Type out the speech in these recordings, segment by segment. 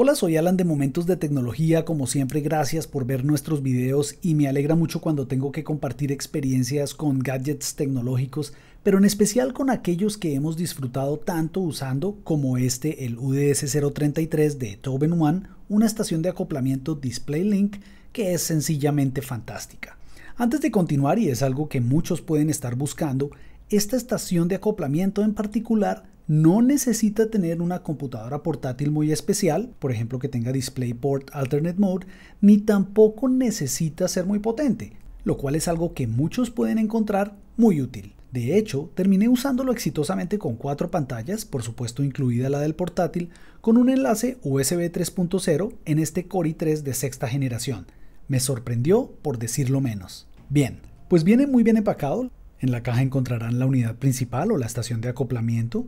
Hola, soy Alan de Momentos de Tecnología. Como siempre, gracias por ver nuestros videos y me alegra mucho cuando tengo que compartir experiencias con gadgets tecnológicos, pero en especial con aquellos que hemos disfrutado tanto usando, como este, el UDS-033 de Tobin One, una estación de acoplamiento Display Link que es sencillamente fantástica. Antes de continuar, y es algo que muchos pueden estar buscando, esta estación de acoplamiento en particular no necesita tener una computadora portátil muy especial, por ejemplo que tenga DisplayPort Alternate Mode, ni tampoco necesita ser muy potente, lo cual es algo que muchos pueden encontrar muy útil. De hecho, terminé usándolo exitosamente con cuatro pantallas, por supuesto incluida la del portátil, con un enlace USB 3.0 en este Core i3 de sexta generación. Me sorprendió, por decirlo menos. Bien, pues viene muy bien empacado, en la caja encontrarán la unidad principal o la estación de acoplamiento,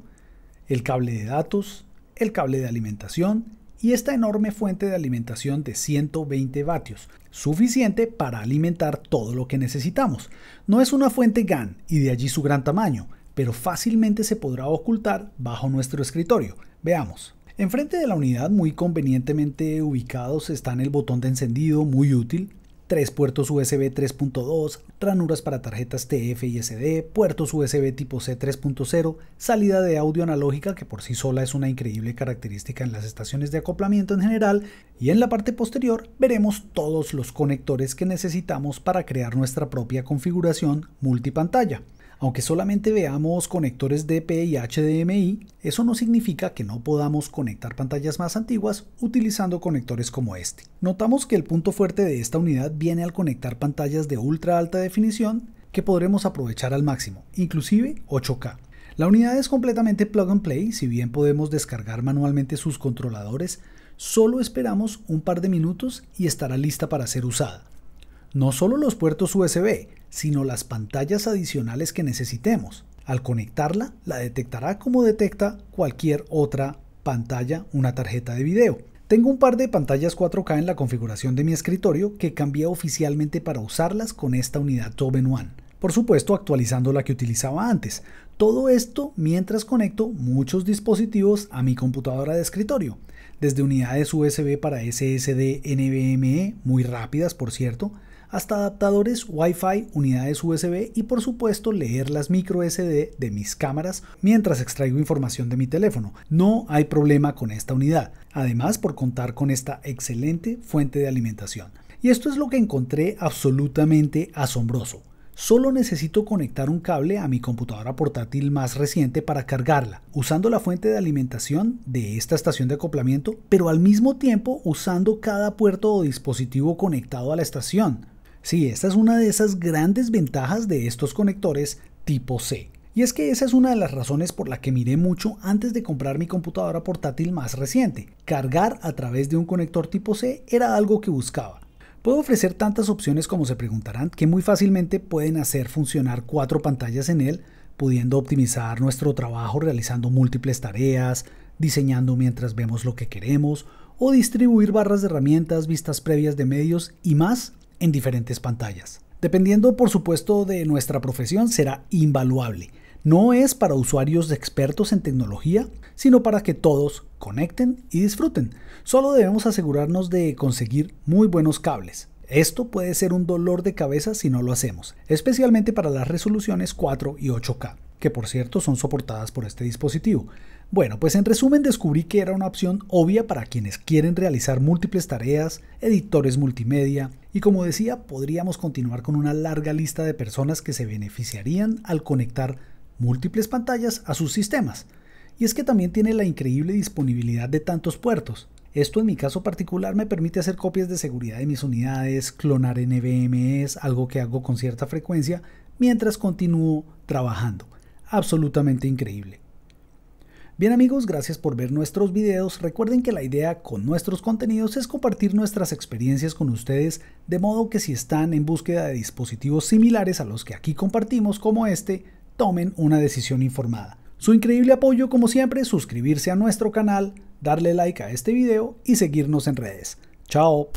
el cable de datos, el cable de alimentación y esta enorme fuente de alimentación de 120 vatios, suficiente para alimentar todo lo que necesitamos. No es una fuente GAN y de allí su gran tamaño, pero fácilmente se podrá ocultar bajo nuestro escritorio. Veamos. Enfrente de la unidad, muy convenientemente ubicados, están el botón de encendido, muy útil, tres puertos USB 3.2, ranuras para tarjetas TF y SD, puertos USB tipo C 3.0, salida de audio analógica que por sí sola es una increíble característica en las estaciones de acoplamiento en general, y en la parte posterior veremos todos los conectores que necesitamos para crear nuestra propia configuración multipantalla. Aunque solamente veamos conectores DP y HDMI, eso no significa que no podamos conectar pantallas más antiguas utilizando conectores como este. Notamos que el punto fuerte de esta unidad viene al conectar pantallas de ultra alta definición que podremos aprovechar al máximo, inclusive 8K. La unidad es completamente plug and play, si bien podemos descargar manualmente sus controladores, solo esperamos un par de minutos y estará lista para ser usada. No solo los puertos USB, sino las pantallas adicionales que necesitemos. Al conectarla, la detectará como detecta cualquier otra pantalla una tarjeta de video. Tengo un par de pantallas 4K en la configuración de mi escritorio que cambié oficialmente para usarlas con esta unidad Toven One. Por supuesto, actualizando la que utilizaba antes. Todo esto mientras conecto muchos dispositivos a mi computadora de escritorio, desde unidades USB para SSD NVMe, muy rápidas por cierto, hasta adaptadores Wi-Fi, unidades USB y por supuesto leer las micro SD de mis cámaras mientras extraigo información de mi teléfono. No hay problema con esta unidad, además por contar con esta excelente fuente de alimentación. Y esto es lo que encontré absolutamente asombroso. Solo necesito conectar un cable a mi computadora portátil más reciente para cargarla, usando la fuente de alimentación de esta estación de acoplamiento, pero al mismo tiempo usando cada puerto o dispositivo conectado a la estación. Sí, esta es una de esas grandes ventajas de estos conectores tipo C. Y es que esa es una de las razones por la que miré mucho antes de comprar mi computadora portátil más reciente. Cargar a través de un conector tipo C era algo que buscaba. Puedo ofrecer tantas opciones como se preguntarán, que muy fácilmente pueden hacer funcionar cuatro pantallas en él, pudiendo optimizar nuestro trabajo realizando múltiples tareas, diseñando mientras vemos lo que queremos, o distribuir barras de herramientas, vistas previas de medios y más en diferentes pantallas. Dependiendo, por supuesto, de nuestra profesión, será invaluable. No es para usuarios expertos en tecnología, sino para que todos conecten y disfruten. Solo debemos asegurarnos de conseguir muy buenos cables. Esto puede ser un dolor de cabeza si no lo hacemos, especialmente para las resoluciones 4 y 8K, que por cierto son soportadas por este dispositivo. Bueno, pues en resumen descubrí que era una opción obvia para quienes quieren realizar múltiples tareas, editores multimedia, y como decía, podríamos continuar con una larga lista de personas que se beneficiarían al conectar múltiples pantallas a sus sistemas. Y es que también tiene la increíble disponibilidad de tantos puertos. Esto en mi caso particular me permite hacer copias de seguridad de mis unidades, clonar NVMEs, e algo que hago con cierta frecuencia, mientras continúo trabajando. Absolutamente increíble. Bien amigos, gracias por ver nuestros videos. Recuerden que la idea con nuestros contenidos es compartir nuestras experiencias con ustedes, de modo que si están en búsqueda de dispositivos similares a los que aquí compartimos como este, tomen una decisión informada. Su increíble apoyo, como siempre, suscribirse a nuestro canal, darle like a este video y seguirnos en redes. ¡Chao!